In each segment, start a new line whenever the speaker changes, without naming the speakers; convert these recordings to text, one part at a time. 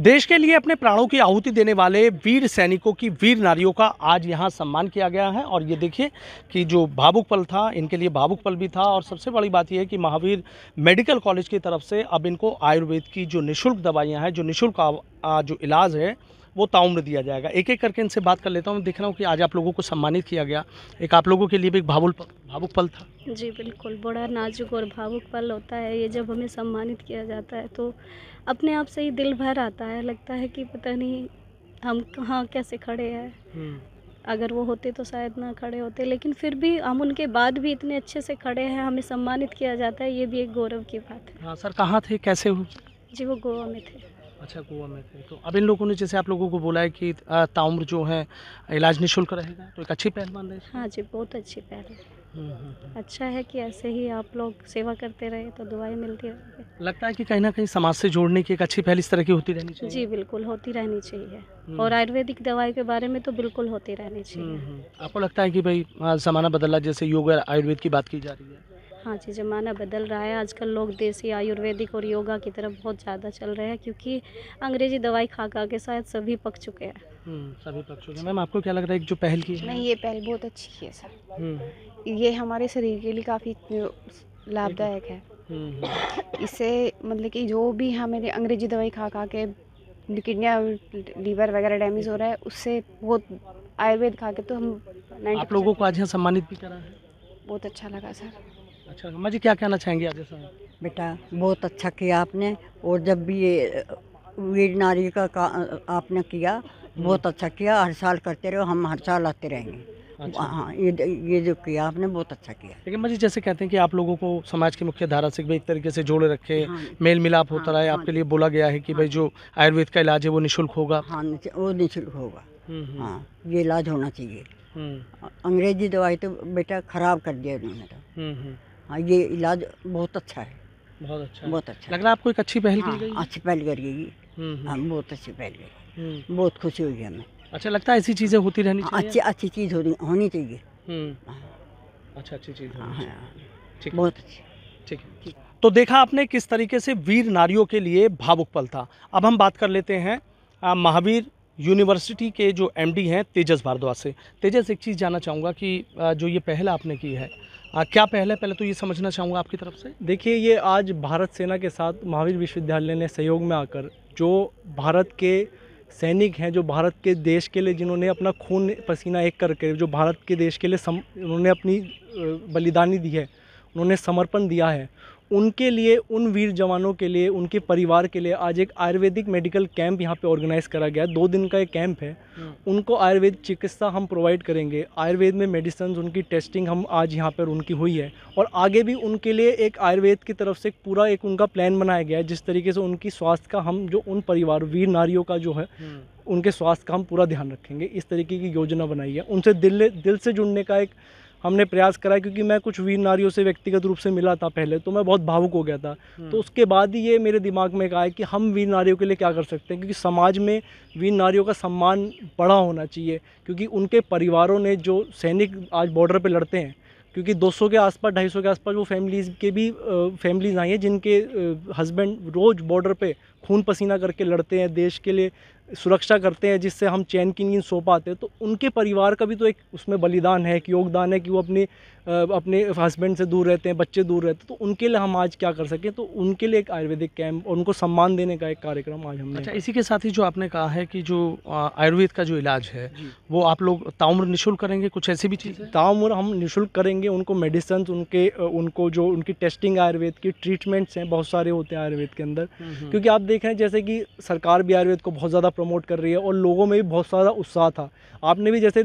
देश के लिए अपने प्राणों की आहुति देने वाले वीर सैनिकों की वीर नारियों का आज यहाँ सम्मान किया गया है और ये देखिए कि जो भावुक पल था इनके लिए भावुक पल भी था और सबसे बड़ी बात यह है कि महावीर मेडिकल कॉलेज की तरफ से अब इनको आयुर्वेद की जो निशुल्क दवाइयाँ हैं जो निःशुल्क जो इलाज है वो ताउम्र दिया जाएगा एक एक करके इनसे बात कर लेता हूँ देख रहा हूँ कि आज आप लोगों को सम्मानित किया गया एक आप लोगों के लिए भी एक भावुल पल भावुक पल था
जी बिल्कुल बड़ा नाजुक और भावुक पल होता है ये जब हमें सम्मानित किया जाता है तो अपने आप से ही दिल भर आता है लगता है कि पता नहीं हम कहाँ कैसे खड़े हैं हम्म। अगर वो होते तो शायद ना खड़े होते लेकिन फिर भी हम उनके बाद भी इतने अच्छे से खड़े हैं हमें सम्मानित किया जाता है ये भी एक गौरव की बात
है हाँ सर कहाँ थे कैसे हो
जी वो गोवा में थे
अच्छा गोवा में थे तो अब इन लोगों ने जैसे आप लोगों को बोला है कि ताउम्र जो है इलाज निःशुल्क रहेगा तो एक अच्छी पहलवान रहे
हाँ जी बहुत अच्छी पहलवान है अच्छा है कि ऐसे ही आप लोग सेवा करते रहे तो दुआएं मिलती रहे
लगता है कि कहीं ना कहीं समाज से जोड़ने की एक अच्छी पहल इस तरह की होती रहनी चाहिए जी
बिल्कुल होती रहनी चाहिए हम्म। और आयुर्वेदिक दवाई के बारे में तो बिल्कुल होती रहनी चाहिए हम्म,
हम्म। आपको लगता है कि भाई ज़माना बदला जैसे योग आयुर्वेद की बात की जा रही है
हाँ जी ज़माना बदल रहा है आजकल लोग देसी आयुर्वेदिक और योगा की तरफ बहुत ज़्यादा चल रहे हैं क्योंकि अंग्रेजी दवाई खा खा के शायद सभी पक चुके हैं
हम्म, सभी पक चुके हैं मैम आपको क्या लग रहा है जो पहल की नहीं ये
पहल बहुत अच्छी है सर
हम्म।
ये हमारे शरीर के लिए काफ़ी लाभदायक है हम्म, इससे मतलब कि जो भी हमें अंग्रेजी दवाई खा खा के किडनियाँ लीवर वगैरह डैमेज हो रहा है उससे बहुत आयुर्वेद खा के तो हम आप
लोगों को आज यहाँ सम्मानित भी करा है
बहुत अच्छा लगा सर
अच्छा अम्मा जी क्या कहना चाहेंगे आज बेटा बहुत अच्छा किया आपने और जब भी ये वीर नारी का, का आपने किया हम्म। बहुत अच्छा किया हर साल करते रहो हम हर साल आते रहेंगे अच्छा। हाँ ये ये जो किया आपने बहुत अच्छा किया लेकिन मजी जैसे कहते हैं कि आप लोगों को समाज की मुख्य धारा से एक तरीके से जोड़े रखे हाँ, मेल मिलाप हाँ, होता रहा है हाँ। आपके लिए बोला गया है कि भाई हाँ। जो आयुर्वेद का इलाज है वो निःशुल्क होगा हाँ वो निःशुल्क होगा हम्म, हम्म। हाँ ये इलाज होना चाहिए अंग्रेजी दवाई तो बेटा खराब कर दिया उन्होंने तो। हाँ ये इलाज बहुत अच्छा है बहुत अच्छा बहुत अच्छा लग रहा है आपको एक अच्छी पहल की हाँ, गई अच्छी पहल कर गई हम्म, हम्म। हाँ बहुत अच्छी पहल गई हम्म। बहुत खुशी हुई हमें अच्छा लगता है ऐसी चीज़ें होती रहनी चाहिए अच्छी अच्छी चीज़ होनी चाहिए हाँ। अच्छा अच्छी चीज़ हाँ, ठीक बहुत अच्छी ठीक तो देखा आपने किस तरीके से वीर नारियों के लिए भावुक पल था अब हम बात कर लेते हैं महावीर यूनिवर्सिटी के जो एमडी हैं तेजस भारद्वाज से तेजस एक चीज़ जानना चाहूँगा कि जो ये पहल आपने की है आ, क्या पहले पहले तो ये समझना चाहूँगा आपकी तरफ से
देखिए ये आज भारत सेना के साथ महावीर विश्वविद्यालय ने सहयोग में आकर जो भारत के सैनिक हैं जो भारत के देश के लिए जिन्होंने अपना खून पसीना एक करके जो भारत के देश के लिए सम उन्होंने अपनी बलिदानी दी है उन्होंने समर्पण दिया है उनके लिए उन वीर जवानों के लिए उनके परिवार के लिए आज एक आयुर्वेदिक मेडिकल कैंप यहाँ पे ऑर्गेनाइज करा गया है दो दिन का एक कैंप है हम्म। उनको आयुर्वेद चिकित्सा हम प्रोवाइड करेंगे आयुर्वेद में मेडिसन उनकी टेस्टिंग हम आज यहाँ पर उनकी हुई है और आगे भी उनके लिए एक आयुर्वेद की तरफ से पूरा एक उनका प्लान बनाया गया है जिस तरीके से उनकी स्वास्थ्य का हम जो उन परिवार वीर नारियों का जो है हम्म। उनके स्वास्थ्य का हम पूरा ध्यान रखेंगे इस तरीके की योजना बनाई है उनसे दिल दिल से जुड़ने का एक हमने प्रयास करा क्योंकि मैं कुछ वीर नारियों से व्यक्तिगत रूप से मिला था पहले तो मैं बहुत भावुक हो गया था हम्म। तो उसके बाद ही ये मेरे दिमाग में आया कि हम वीर नारियों के लिए क्या कर सकते हैं क्योंकि समाज में वीर नारियों का सम्मान बढ़ा होना चाहिए क्योंकि उनके परिवारों ने जो सैनिक आज बॉर्डर पर लड़ते हैं क्योंकि 200 के आसपास 250 के आसपास वो फैमिलीज़ के भी फैमिलीज़ आई हैं जिनके हस्बैंड रोज़ बॉर्डर पे खून पसीना करके लड़ते हैं देश के लिए सुरक्षा करते हैं जिससे हम चैन की नींद सो पाते हैं तो उनके परिवार का भी तो एक उसमें बलिदान है एक योगदान है कि वो अपने अपने हस्बैंड से दूर रहते हैं बच्चे दूर रहते हैं तो उनके लिए हम आज क्या कर सकें तो उनके लिए एक आयुर्वेदिक कैंप और उनको सम्मान देने का एक कार्यक्रम आज हमने अच्छा
इसी के साथ ही जो आपने कहा है कि जो आयुर्वेद का जो इलाज है वो आप लोग ताउम्र
निःशुल्क करेंगे कुछ ऐसी भी चीज़ ताउम्र हम निःशुल्क करेंगे उनको मेडिसन उनके उनको जो उनकी टेस्टिंग आयुर्वेद की ट्रीटमेंट्स हैं बहुत सारे होते हैं आयुर्वेद के अंदर हम्म, हम्म। क्योंकि आप देख रहे हैं जैसे कि सरकार भी आयुर्वेद को बहुत ज़्यादा प्रमोट कर रही है और लोगों में भी बहुत ज़्यादा उत्साह था आपने भी जैसे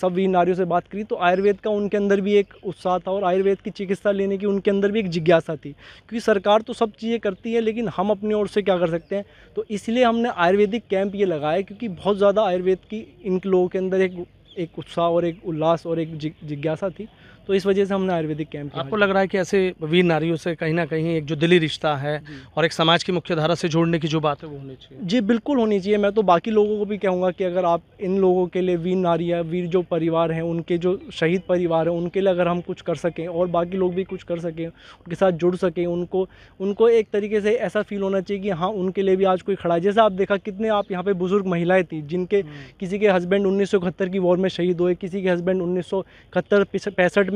सब नारियों से बात करी तो आयुर्वेद का उनके अंदर भी एक उत्साह था और आयुर्वेद की चिकित्सा लेने की उनके अंदर भी एक जिज्ञासा थी क्योंकि सरकार तो सब चीज़ें करती है लेकिन हम अपनी ओर से क्या कर सकते हैं तो इसलिए हमने आयुर्वेदिक कैंप ये लगाया क्योंकि बहुत ज़्यादा आयुर्वेद की इन लोगों के अंदर एक एक उत्साह और एक उल्लास और एक जिज्ञासा थी तो इस वजह से हमने आयुर्वेदिक कैंप आपको लग रहा है कि ऐसे वीर
नारियों से कहीं ना कहीं एक जो दिली रिश्ता है और एक समाज की मुख्य धारा से जोड़ने की जो बात है वो होनी चाहिए
जी बिल्कुल होनी चाहिए मैं तो बाकी लोगों को भी कहूँगा कि अगर आप इन लोगों के लिए वीर नारियाँ वीर जो परिवार हैं उनके जो शहीद परिवार हैं उनके लिए अगर हम कुछ कर सकें और बाकी लोग भी कुछ कर सकें उनके साथ जुड़ सकें उनको उनको एक तरीके से ऐसा फील होना चाहिए कि हाँ उनके लिए भी आज कोई खड़ा है जैसे आप देखा कितने आप यहाँ पे बुज़ुर्ग महिलाएँ थी जिनके हम्म। किसी के हस्बैंड उन्नीस की वॉर में शहीद हुए किसी के हस्बैंड उन्नीस सौ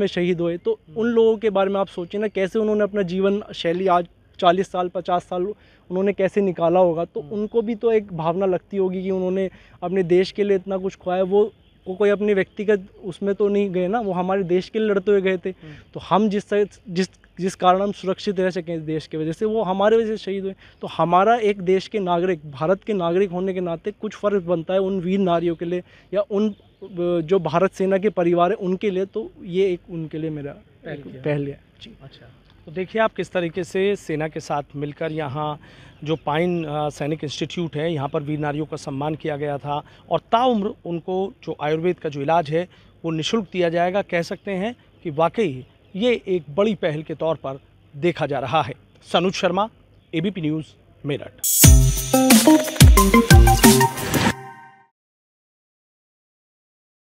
में में शहीद हुए तो हम्म। उन लोगों के बारे में आप सोचें ना कैसे उन्होंने अपना जीवन शैली आज चालीस साल पचास साल उन्होंने कैसे निकाला होगा तो हम्म। उनको भी तो एक भावना लगती होगी कि उन्होंने अपने देश के लिए इतना कुछ खोया वो वो कोई अपने व्यक्तिगत उसमें तो नहीं गए ना वो हमारे देश के लिए लड़ते हुए गए थे हम्म। तो हम जिस जिस जिस कारण हम सुरक्षित रह सकें इस देश की वजह से वो हमारे वजह से शहीद हुए तो हमारा एक देश के नागरिक भारत के नागरिक होने के नाते कुछ फ़र्क बनता है उन वीर नारियों के लिए या उन जो भारत सेना के परिवार है उनके लिए तो ये एक उनके लिए मेरा पहल जी अच्छा
तो देखिए आप किस तरीके से सेना के साथ मिलकर यहाँ जो पाइन सैनिक इंस्टीट्यूट है यहाँ पर वीर नारियों का सम्मान किया गया था और ताउम्र उनको जो आयुर्वेद का जो इलाज है वो निःशुल्क दिया जाएगा कह सकते हैं कि वाकई ये एक बड़ी पहल के तौर पर देखा जा रहा है सनुज शर्मा एबीपी न्यूज़ मेरठ